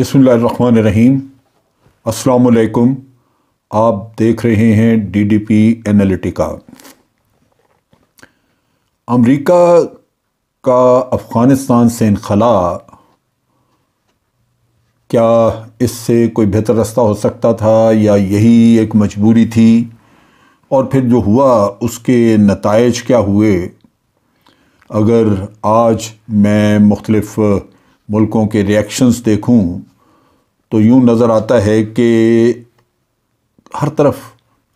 बिसमीम अस्सलाम आप देख रहे हैं डीडीपी एनालिटिका अमरीका का अफ़गानिस्तान से इनखला क्या इससे कोई बेहतर रास्ता हो सकता था या यही एक मजबूरी थी और फिर जो हुआ उसके नतज क्या हुए अगर आज मैं मुख्तलफ़ मुल्कों के रिएक्शंस देखूं तो यूँ नज़र आता है कि हर तरफ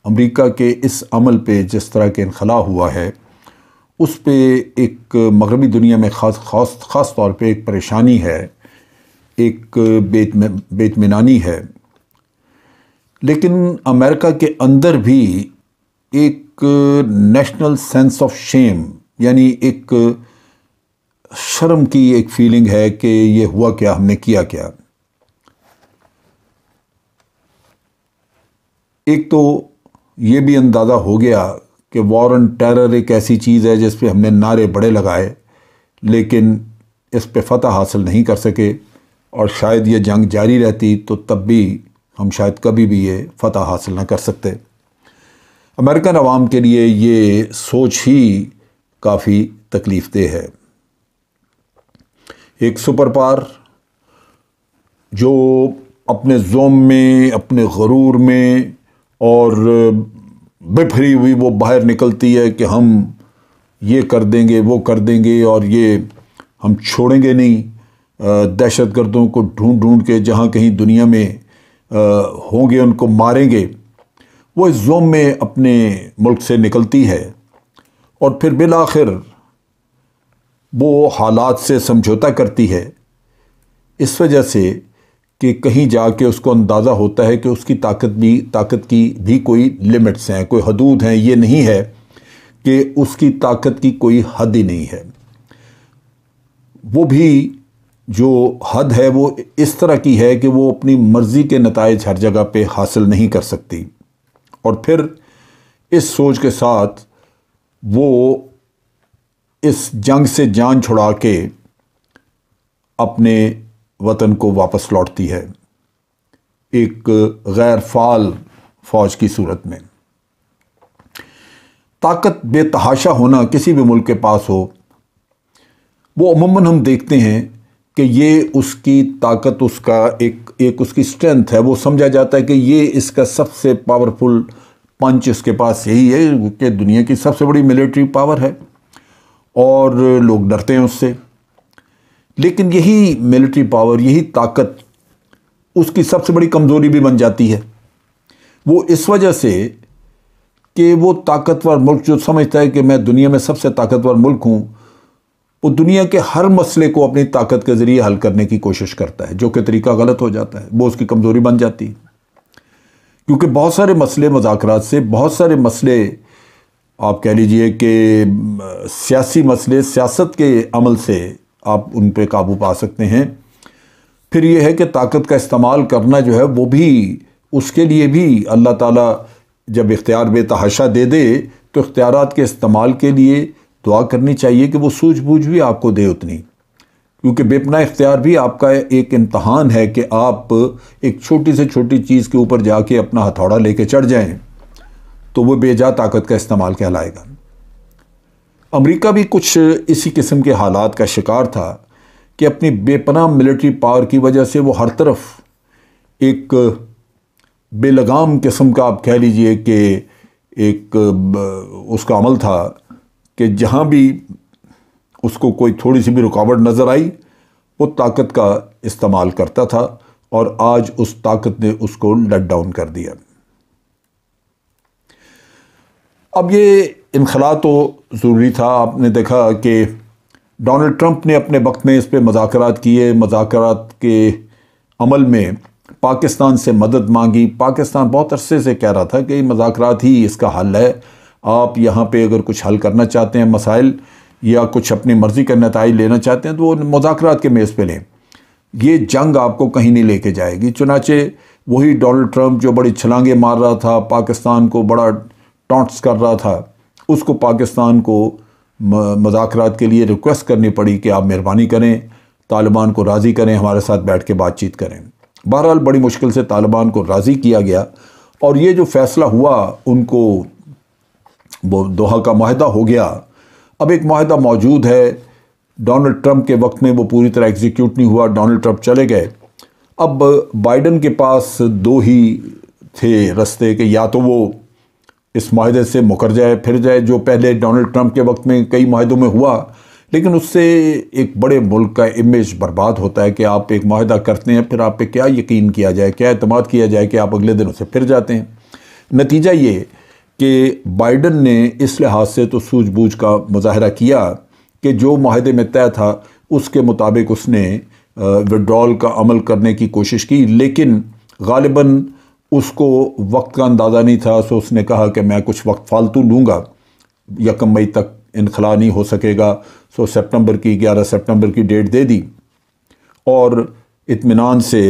अमेरिका के इस अमल पे जिस तरह के इनखला हुआ है उस पर एक मगरबी दुनिया में ख़ास खास ख़ास तौर पे एक परेशानी है एक बेतमिनानी बेतमीनानी है लेकिन अमेरिका के अंदर भी एक नेशनल सेंस ऑफ शेम यानी एक शर्म की एक फीलिंग है कि ये हुआ क्या हमने किया क्या एक तो ये भी अंदाज़ा हो गया कि वॉर ऑन टेरर एक ऐसी चीज़ है जिस पर हमने नारे बड़े लगाए लेकिन इस पर फतह हासिल नहीं कर सके और शायद ये जंग जारी रहती तो तब भी हम शायद कभी भी ये फतह हासिल ना कर सकते अमेरिकन आवाम के लिए ये सोच ही काफ़ी तकलीफ़ दे है एक सुपर पार जो अपने जोम में अपने गरूर में और बिफरी हुई वो बाहर निकलती है कि हम ये कर देंगे वो कर देंगे और ये हम छोड़ेंगे नहीं दहशत गर्दों को ढूंढ ढूंढ के जहाँ कहीं दुनिया में होंगे उनको मारेंगे वो इस जोम में अपने मुल्क से निकलती है और फिर बिल आखिर वो हालात से समझौता करती है इस वजह से कि कहीं जाके उसको अंदाज़ा होता है कि उसकी ताकत भी ताकत की भी कोई लिमिट्स हैं कोई हदूद हैं ये नहीं है कि उसकी ताकत की कोई हद ही नहीं है वो भी जो हद है वो इस तरह की है कि वो अपनी मर्ज़ी के नतज हर जगह पे हासिल नहीं कर सकती और फिर इस सोच के साथ वो इस जंग से जान छुड़ा के अपने वतन को वापस लौटती है एक गैर फाल फौज की सूरत में ताकत बेतहाशा होना किसी भी मुल्क के पास हो वो अमूमन हम देखते हैं कि ये उसकी ताकत उसका एक एक उसकी स्ट्रेंथ है वो समझा जाता है कि ये इसका सबसे पावरफुल पंच इसके पास यही है कि दुनिया की सबसे बड़ी मिलिट्री पावर है और लोग डरते हैं उससे लेकिन यही मिलिट्री पावर यही ताकत उसकी सबसे बड़ी कमज़ोरी भी बन जाती है वो इस वजह से कि वो ताकतवर मुल्क जो समझता है कि मैं दुनिया में सबसे ताकतवर मुल्क हूँ वो दुनिया के हर मसले को अपनी ताकत के ज़रिए हल करने की कोशिश करता है जो कि तरीका गलत हो जाता है वो उसकी कमज़ोरी बन जाती है क्योंकि बहुत सारे मसले मजाक से बहुत सारे मसले आप कह लीजिए कि सियासी मसले सियासत के अमल से आप उन पर काबू पा सकते हैं फिर यह है कि ताकत का इस्तेमाल करना जो है वो भी उसके लिए भी अल्लाह ताला जब इख्तियार बेतहाशा दे दे तो इख्तियार के इस्तेमाल के लिए दुआ करनी चाहिए कि वो सूझबूझ भी आपको दे उतनी क्योंकि बेपना इख्तियार भी आपका एक इम्तहान है कि आप एक छोटी से छोटी चीज़ के ऊपर जाके अपना हथौड़ा लेके चढ़ जाएं तो वो बेजा ताकत का इस्तेमाल कहलाएगा अमेरिका भी कुछ इसी किस्म के हालात का शिकार था कि अपनी बेपनाह मिलिट्री पावर की वजह से वो हर तरफ एक बेलगाम किस्म का आप कह लीजिए कि एक उसका अमल था कि जहाँ भी उसको कोई थोड़ी सी भी रुकावट नज़र आई वो ताकत का इस्तेमाल करता था और आज उस ताकत ने उसको लट डाउन कर दिया अब ये इनखला तो ज़रूरी था आपने देखा कि डोनल्ड ट्रंप ने अपने वक्त में इस पर मजाक किए मजाक के अमल में पाकिस्तान से मदद मांगी पाकिस्तान बहुत अरसे से कह रहा था कि मजाक ही इसका हल है आप यहाँ पर अगर कुछ हल करना चाहते हैं मसाइल या कुछ अपनी मर्ज़ी का नतज लेना चाहते हैं तो वो मजाक के मेज़ पर लें ये जंग आपको कहीं नहीं लेके जाएगी चुनाचे वही डोनल्ड ट्रंप जो बड़ी छलांगे मार रहा था पाकिस्तान को बड़ा टॉन्ट्स कर रहा था उसको पाकिस्तान को मजाक के लिए रिक्वेस्ट करनी पड़ी कि आप मेहरबानी करें तालिबान को राज़ी करें हमारे साथ बैठ के बातचीत करें बहरहाल बड़ी मुश्किल से तालिबान को राज़ी किया गया और ये जो फ़ैसला हुआ उनको वो दोहा का माहदा हो गया अब एक माहदा मौजूद है डोनल्ड ट्रंप के वक्त में वो पूरी तरह एग्जीक्यूट नहीं हुआ डोनल्ड ट्रंप चले गए अब बाइडन के पास दो ही थे रस्ते के या तो वो इस माहे से मुकर जाए फिर जाए जो पहले डोनाल्ड ट्रंप के वक्त में कई माहों में हुआ लेकिन उससे एक बड़े मुल्क का इमेज बर्बाद होता है कि आप एक माहा करते हैं फिर आप पे क्या यकीन किया जाए क्या अतमाद किया जाए कि आप अगले दिन उसे फिर जाते हैं नतीजा ये कि बाइडन ने इस लिहाज से तो सूझबूझ का मुजाहरा किया कि जो माहे में तय था उसके मुताबिक उसने विड्रॉल का अमल करने की कोशिश की लेकिन गालिबा उसको वक्त का अंदाज़ा नहीं था सो उसने कहा कि मैं कुछ वक्त फालतू लूँगा यकम मई तक इनखला नहीं हो सकेगा सो सेप्टंबर की ग्यारह सेप्टंबर की डेट दे दी और इतमान से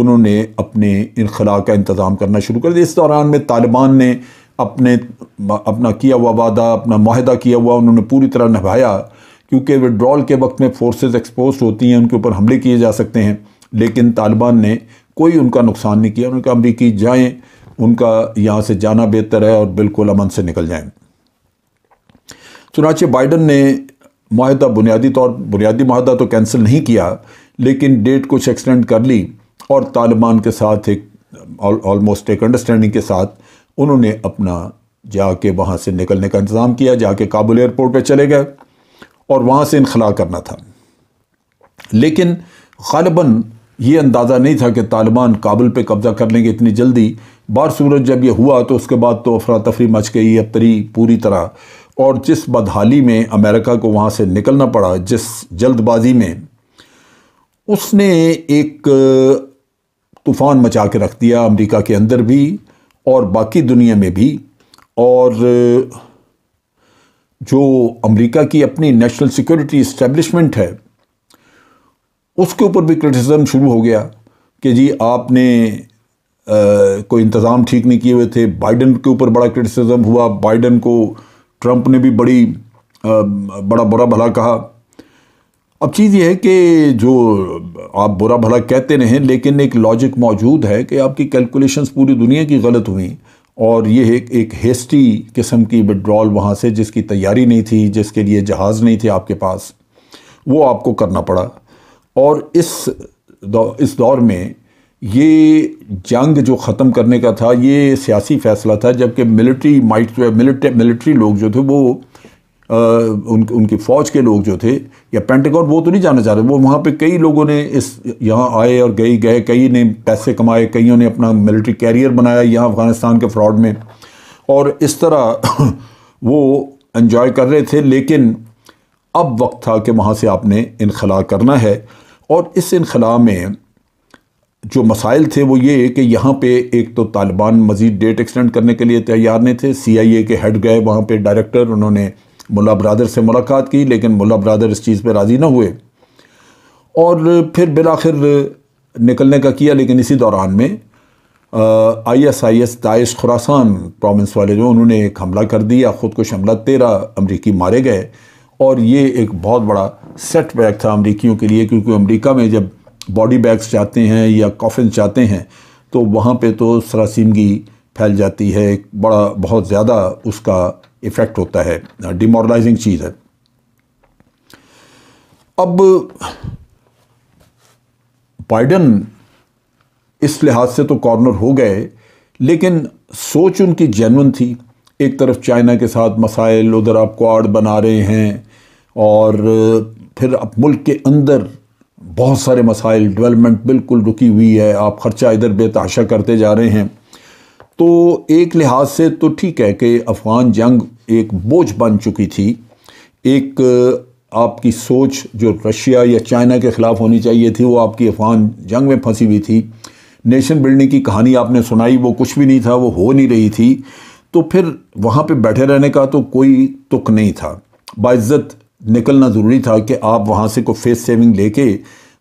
उन्होंने अपने इनखला का इंतज़ाम करना शुरू कर दिया इस दौरान में तालिबान ने अपने अपना किया हुआ वादा अपना माहा किया हुआ उन्होंने पूरी तरह निभाया क्योंकि विड्रॉल के वक्त में फोर्सेस एक्सपोज होती हैं उनके ऊपर हमले किए जा सकते हैं लेकिन तालिबान ने कोई उनका नुकसान नहीं किया उन्होंने कहा अमरीकी जाएँ उनका यहाँ से जाना बेहतर है और बिल्कुल अमन से निकल जाएँ चुनाचे बाइडन ने माहदा बुनियादी तौर बुनियादी माहदा तो कैंसिल नहीं किया लेकिन डेट कुछ एक्सटेंड कर ली और तालिबान के साथ एक ऑलमोस्ट एक अंडरस्टैंडिंग के साथ उन्होंने अपना जाके वहाँ से निकलने का इंतज़ाम किया जाके काबुल एयरपोर्ट पे चले गए और वहाँ से इनखला करना था लेकिन गालबन ये अंदाज़ा नहीं था कि तालिबान काबुल पे कब्ज़ा कर लेंगे इतनी जल्दी बार सूरज जब ये हुआ तो उसके बाद तो अफरा तफरी मच गई तरी पूरी तरह और जिस बदहाली में अमेरिका को वहाँ से निकलना पड़ा जिस जल्दबाजी में उसने एक तूफ़ान मचा के रख दिया अमेरिका के अंदर भी और बाकी दुनिया में भी और जो अमेरिका की अपनी नेशनल सिक्योरिटी इस्टेब्लिशमेंट है उसके ऊपर भी क्रिटिसिज्म शुरू हो गया कि जी आपने आ, कोई इंतज़ाम ठीक नहीं किए हुए थे बाइडन के ऊपर बड़ा क्रिटिसिज्म हुआ बाइडन को ट्रंप ने भी बड़ी आ, बड़ा बुरा भला कहा अब चीज़ ये है कि जो आप बुरा भला कहते रहें लेकिन एक लॉजिक मौजूद है कि आपकी कैलकुलेशंस पूरी दुनिया की गलत हुई और ये एक एक हेस्टी किस्म की विड्रॉल वहाँ से जिसकी तैयारी नहीं थी जिसके लिए जहाज़ नहीं थे आपके पास वो आपको करना पड़ा और इस दौ इस दौर में ये जंग जो ख़त्म करने का था ये सियासी फैसला था जबकि मिलिट्री माइट जो है मिलिट्री मिलिट्री लोग जो थे वो आ, उन उनकी फ़ौज के लोग जो थे या पेंटागन वो तो नहीं जाना चाह रहे वो वहाँ पे कई लोगों ने इस यहाँ आए और गई गए कई ने पैसे कमाए कईयों ने अपना मिलिट्री कैरियर बनाया यहाँ अफ़गानिस्तान के फ्रॉड में और इस तरह वो इन्जॉय कर रहे थे लेकिन अब वक्त था कि वहाँ से आपने इनखला करना है और इस इनखला में जो मसाइल थे वो ये कि यहाँ पे एक तो तालिबान मज़ीद डेट एक्सटेंड करने के लिए तैयार नहीं थे सी आई ए के हेड गए वहाँ पर डायरेक्टर उन्होंने मुला बरदर से मुलाकात की लेकिन मुला बरदर इस चीज़ पर राज़ी ना हुए और फिर बिलाखिर निकलने का किया लेकिन इसी दौरान में आई एस आई एस दाइश खुरासान प्रोविंस वाले जो उन्होंने एक हमला कर दिया ख़ुद को हमला तेरह अमरीकी मारे गए और ये एक बहुत बड़ा सेटबैक था अमरीकियों के लिए क्योंकि अमरीका में जब बॉडी बैग्स जाते हैं या कॉफिन चाहते हैं तो वहाँ पे तो सरासीमगी फैल जाती है एक बड़ा बहुत ज़्यादा उसका इफ़ेक्ट होता है डिमोरलाइजिंग चीज़ है अब बाइडन इस लिहाज से तो कॉर्नर हो गए लेकिन सोच उनकी जेनवन थी एक तरफ चाइना के साथ मसाइल उधर आप क्वाड बना रहे हैं और फिर अब मुल्क के अंदर बहुत सारे मसाइल डेवलपमेंट बिल्कुल रुकी हुई है आप ख़र्चा इधर बेताशा करते जा रहे हैं तो एक लिहाज से तो ठीक है कि अफ़गान जंग एक बोझ बन चुकी थी एक आपकी सोच जो रशिया या चाइना के ख़िलाफ़ होनी चाहिए थी वो आपकी अफ़गान जंग में फंसी हुई थी नेशन बिल्डिंग की कहानी आपने सुनाई वो कुछ भी नहीं था वो हो नहीं रही थी तो फिर वहाँ पे बैठे रहने का तो कोई तुक नहीं था बाइज़्ज़त निकलना ज़रूरी था कि आप वहाँ से कोई फेस सेविंग लेके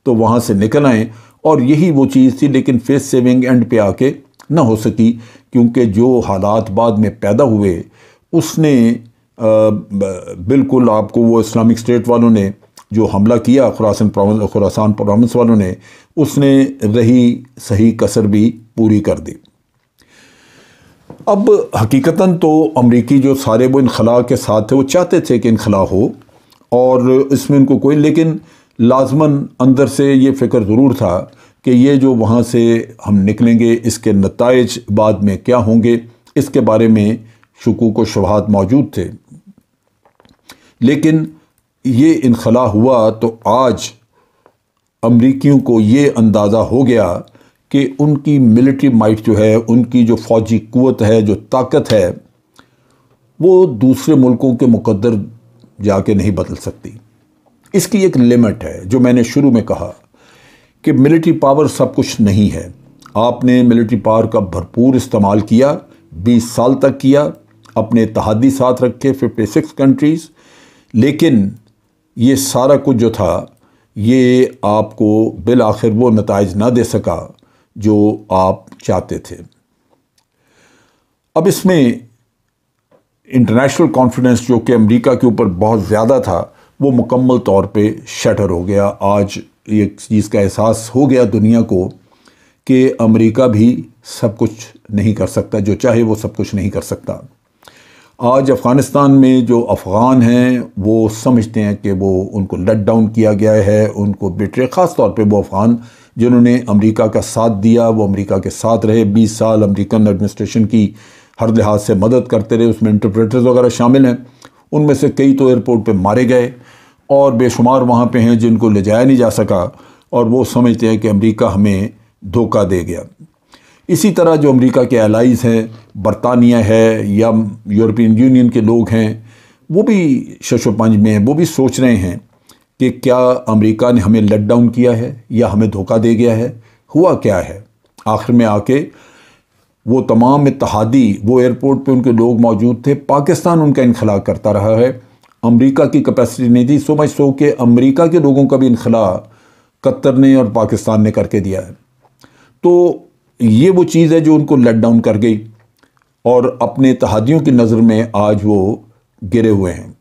तो वहाँ से निकल आएँ और यही वो चीज़ थी लेकिन फेस सेविंग एंड पे आके ना हो सकी क्योंकि जो हालात बाद में पैदा हुए उसने आ, बिल्कुल आपको वो इस्लामिक स्टेट वालों ने जो हमला किया खुरासन प्रावंस, खुरासान प्रोविंस वालों ने उसने रही सही कसर भी पूरी कर दी अब हकीकता तो अमरीकी जो सारे वो इनखला के साथ थे वो चाहते थे कि इनखला हो और इसमें इनको कोई लेकिन लाजमन अंदर से ये फ़िक्र ज़रूर था कि ये जो वहाँ से हम निकलेंगे इसके नतज बाद में क्या होंगे इसके बारे में शकूक व शबहत मौजूद थे लेकिन ये इनखला हुआ तो आज अमरीकियों को ये अंदाज़ा हो गया कि उनकी मिलिट्री माइट जो है उनकी जो फ़ौजी क़वत है जो ताकत है वो दूसरे मुल्कों के मुकदर जाके नहीं बदल सकती इसकी एक लिमिट है जो मैंने शुरू में कहा कि मिलिट्री पावर सब कुछ नहीं है आपने मिलिट्री पावर का भरपूर इस्तेमाल किया 20 साल तक किया अपने तहादी साथ रखे 56 कंट्रीज़ लेकिन ये सारा कुछ जो था ये आपको बिल आखिर वो नतज ना दे सका जो आप चाहते थे अब इसमें इंटरनेशनल कॉन्फिडेंस जो कि अमेरिका के ऊपर बहुत ज़्यादा था वो मुकम्मल तौर पे शटर हो गया आज ये चीज़ का एहसास हो गया दुनिया को कि अमेरिका भी सब कुछ नहीं कर सकता जो चाहे वो सब कुछ नहीं कर सकता आज अफ़गानिस्तान में जो अफ़गान हैं वो समझते हैं कि वो उनको लट डाउन किया गया है उनको बेटे ख़ास तौर पे वो अफ़गान जिन्होंने अमेरिका का साथ दिया वो अमेरिका के साथ रहे 20 साल अमेरिकन एडमिनिस्ट्रेशन की हर लिहाज से मदद करते रहे उसमें इंटरप्रेटर्स वगैरह शामिल हैं उनमें से कई तो एयरपोर्ट पर मारे गए और बेशुमार वहाँ पर हैं जिनको ले जाया नहीं जा सका और वो समझते हैं कि अमरीका हमें धोखा दे गया इसी तरह जो अमेरिका के एलाइज हैं बरतानिया है या यूरोपियन यूनियन के लोग हैं वो भी शशोपंज में हैं वो भी सोच रहे हैं कि क्या अमेरिका ने हमें लट डाउन किया है या हमें धोखा दे गया है हुआ क्या है आखिर में आके वो तमाम इतहादी वो एयरपोर्ट पे उनके लोग मौजूद थे पाकिस्तान उनका इनखला करता रहा है अमेरिका की कैपेसिटी नहीं थी सो मच सो के अमेरिका के लोगों का भी इनखला कतर ने और पाकिस्तान ने करके दिया है तो ये वो चीज़ है जो उनको लेट डाउन कर गई और अपने इतहादियों की नज़र में आज वो गिरे हुए हैं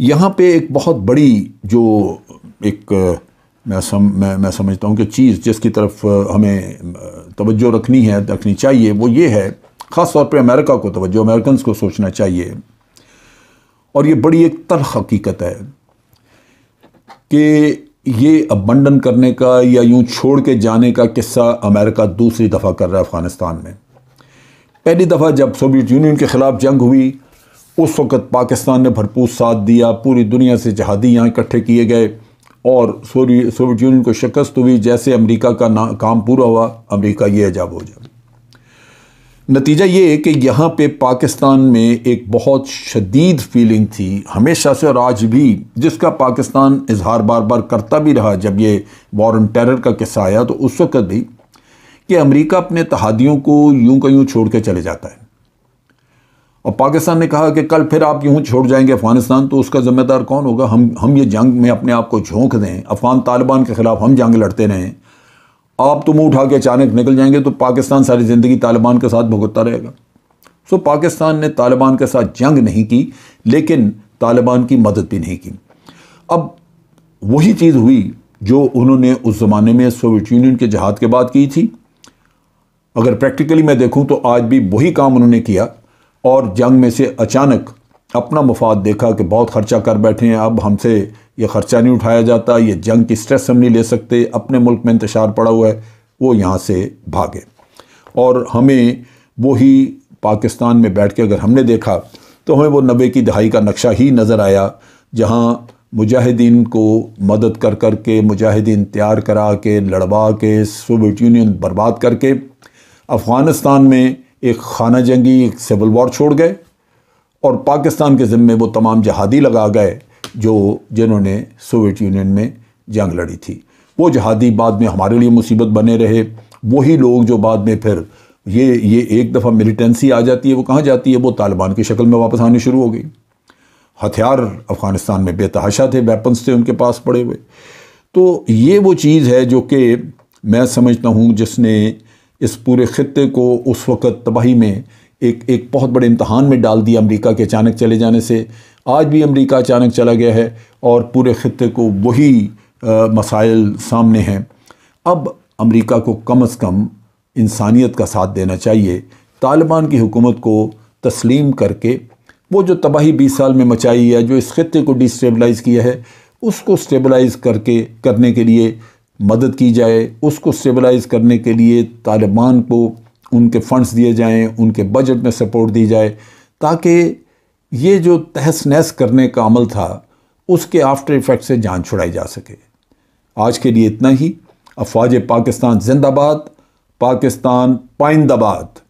यहाँ पे एक बहुत बड़ी जो एक मैं सम मैं मैं समझता हूँ कि चीज़ जिसकी तरफ हमें तोज्जो रखनी है रखनी चाहिए वो ये है ख़ास तौर पर अमेरिका को तोज्जो अमेरिकन को सोचना चाहिए और ये बड़ी एक तरह हकीकत है कि ये अबंडन करने का या यूँ छोड़ के जाने का किस्सा अमेरिका दूसरी दफ़ा कर रहा है अफ़गानिस्तान में पहली दफ़ा जब सोवियत यूनियन के ख़िलाफ़ जंग हुई उस वक़्त पाकिस्तान ने भरपूर साथ दिया पूरी दुनिया से जहादी यहाँ इकट्ठे किए गए और सोवियत सोवियत यूनियन को शिकस्त हुई जैसे अमेरिका का ना काम पूरा हुआ अमेरिका ये अजाब हो जाए नतीजा ये कि यहाँ पे पाकिस्तान में एक बहुत शदीद फीलिंग थी हमेशा से और आज भी जिसका पाकिस्तान इजहार बार बार करता भी रहा जब ये वॉर ऑन टेरर का किस्सा आया तो उस वक़्त भी कि अमेरिका अपने तहादियों को यूं का यूं छोड़ के चले जाता है और पाकिस्तान ने कहा कि कल फिर आप यूँ छोड़ जाएंगे अफगानिस्तान तो उसका ज़िम्मेदार कौन होगा हम हम ये जंग में अपने आप को झोंक दें अफगान तालिबान के ख़िलाफ़ हम जंग लड़ते रहें आप तो मुँह उठा के अचानक निकल जाएंगे तो पाकिस्तान सारी ज़िंदगी तालिबान के साथ भुगतता रहेगा सो पाकिस्तान ने तालिबान के साथ जंग नहीं की लेकिन तालिबान की मदद भी नहीं की अब वही चीज़ हुई जो उन्होंने उस ज़माने में सोवियत यूनियन के जहाद के बाद की थी अगर प्रैक्टिकली मैं देखूं तो आज भी वही काम उन्होंने किया और जंग में से अचानक अपना मफाद देखा कि बहुत ख़र्चा कर बैठे हैं अब हमसे ये ख़र्चा नहीं उठाया जाता ये जंग की स्ट्रेस हम नहीं ले सकते अपने मुल्क में इंतशार पड़ा हुआ है वो यहाँ से भागे और हमें वही पाकिस्तान में बैठ के अगर हमने देखा तो हमें वो नबे की दहाई का नक्शा ही नज़र आया जहाँ मुजाहिदीन को मदद कर कर के मुजाहिदीन तैयार करा के लड़वा के सोवियत यूनियन बर्बाद करके अफ़गानिस्तान में एक खाना जंगी एक सिविल वॉर छोड़ गए और पाकिस्तान के ज़िम्मे वो तमाम जहादी लगा गए जो जिन्होंने सोवियत यूनियन में जंग लड़ी थी वो जहादी बाद में हमारे लिए मुसीबत बने रहे वही लोग जो बाद में फिर ये ये एक दफ़ा मिलिटेंसी आ जाती है वो कहाँ जाती है वो तालिबान की शक्ल में वापस आनी शुरू हो गई हथियार अफ़गानिस्तान में बेतहाशा थे वेपन्स थे उनके पास पड़े हुए तो ये वो चीज़ है जो कि मैं समझता हूँ जिसने इस पूरे ख़त्े को उस वक़्त तबाही में एक एक बहुत बड़े इम्तहान में डाल दिया अमेरिका के अचानक चले जाने से आज भी अमेरिका अचानक चला गया है और पूरे ख़त्े को वही मसाइल सामने हैं अब अमेरिका को कम अज़ कम इंसानियत का साथ देना चाहिए तालिबान की हुकूमत को तस्लीम करके वो जो तबाही बीस साल में मचाई है जो इस खत्े को डिस्टेबलाइज़ किया है उसको स्टेबलाइज़ करके करने के लिए मदद की जाए उसको स्टेबलाइज़ करने के लिए तालिबान को उनके फंड्स दिए जाएं उनके बजट में सपोर्ट दी जाए ताकि ये जो तहस नहस करने का अमल था उसके आफ्टर इफ़ेक्ट से जान छुड़ाई जा सके आज के लिए इतना ही अफवाज पाकिस्तान जिंदाबाद पाकिस्तान पाइंदाबाद